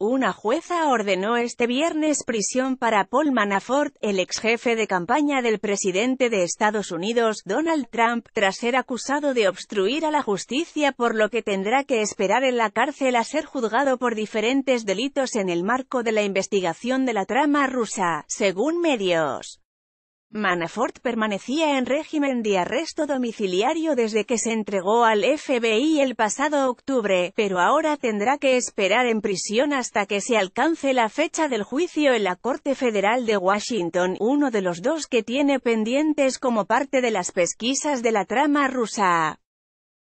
Una jueza ordenó este viernes prisión para Paul Manafort, el ex jefe de campaña del presidente de Estados Unidos, Donald Trump, tras ser acusado de obstruir a la justicia por lo que tendrá que esperar en la cárcel a ser juzgado por diferentes delitos en el marco de la investigación de la trama rusa, según medios. Manafort permanecía en régimen de arresto domiciliario desde que se entregó al FBI el pasado octubre, pero ahora tendrá que esperar en prisión hasta que se alcance la fecha del juicio en la Corte Federal de Washington, uno de los dos que tiene pendientes como parte de las pesquisas de la trama rusa.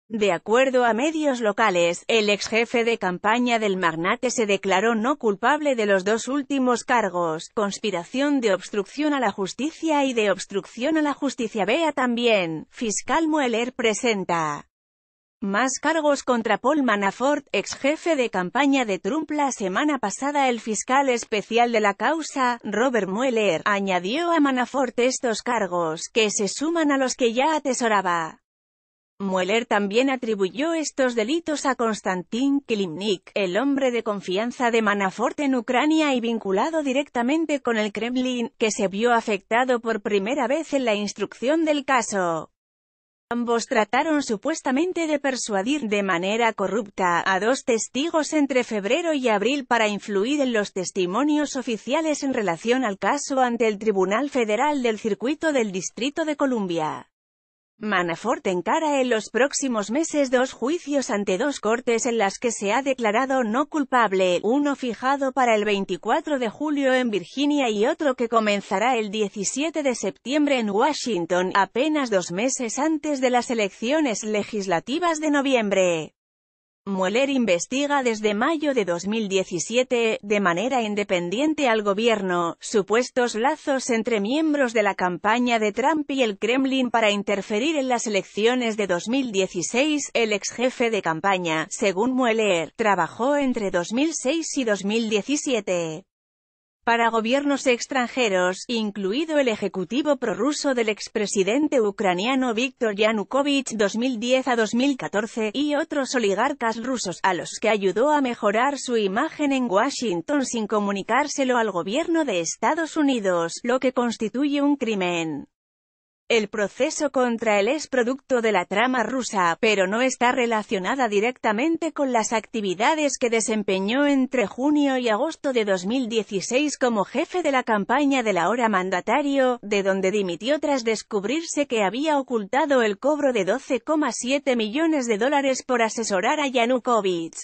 De acuerdo a medios locales, el ex jefe de campaña del magnate se declaró no culpable de los dos últimos cargos, conspiración de obstrucción a la justicia y de obstrucción a la justicia. Vea también, fiscal Mueller presenta más cargos contra Paul Manafort, ex jefe de campaña de Trump. La semana pasada el fiscal especial de la causa, Robert Mueller, añadió a Manafort estos cargos, que se suman a los que ya atesoraba. Mueller también atribuyó estos delitos a Konstantin Klimnik, el hombre de confianza de Manafort en Ucrania y vinculado directamente con el Kremlin, que se vio afectado por primera vez en la instrucción del caso. Ambos trataron supuestamente de persuadir de manera corrupta a dos testigos entre febrero y abril para influir en los testimonios oficiales en relación al caso ante el Tribunal Federal del Circuito del Distrito de Columbia. Manafort encara en los próximos meses dos juicios ante dos cortes en las que se ha declarado no culpable, uno fijado para el 24 de julio en Virginia y otro que comenzará el 17 de septiembre en Washington, apenas dos meses antes de las elecciones legislativas de noviembre. Mueller investiga desde mayo de 2017, de manera independiente al gobierno, supuestos lazos entre miembros de la campaña de Trump y el Kremlin para interferir en las elecciones de 2016. El ex jefe de campaña, según Mueller, trabajó entre 2006 y 2017 para gobiernos extranjeros, incluido el ejecutivo prorruso del expresidente ucraniano Viktor Yanukovych 2010 a 2014, y otros oligarcas rusos, a los que ayudó a mejorar su imagen en Washington sin comunicárselo al gobierno de Estados Unidos, lo que constituye un crimen. El proceso contra él es producto de la trama rusa, pero no está relacionada directamente con las actividades que desempeñó entre junio y agosto de 2016 como jefe de la campaña de la hora mandatario, de donde dimitió tras descubrirse que había ocultado el cobro de 12,7 millones de dólares por asesorar a Yanukovych.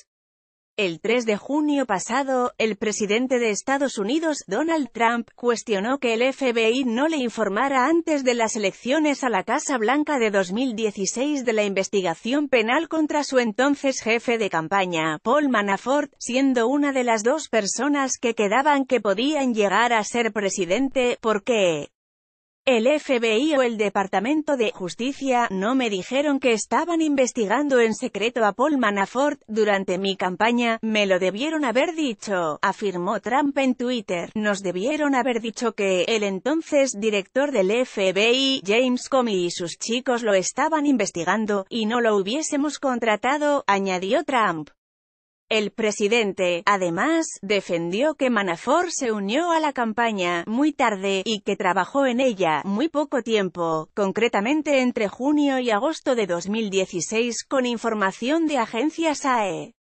El 3 de junio pasado, el presidente de Estados Unidos, Donald Trump, cuestionó que el FBI no le informara antes de las elecciones a la Casa Blanca de 2016 de la investigación penal contra su entonces jefe de campaña, Paul Manafort, siendo una de las dos personas que quedaban que podían llegar a ser presidente, porque el FBI o el Departamento de Justicia no me dijeron que estaban investigando en secreto a Paul Manafort durante mi campaña, me lo debieron haber dicho, afirmó Trump en Twitter. Nos debieron haber dicho que el entonces director del FBI, James Comey y sus chicos lo estaban investigando, y no lo hubiésemos contratado, añadió Trump. El presidente, además, defendió que Manafort se unió a la campaña muy tarde y que trabajó en ella muy poco tiempo, concretamente entre junio y agosto de 2016 con información de agencias AE.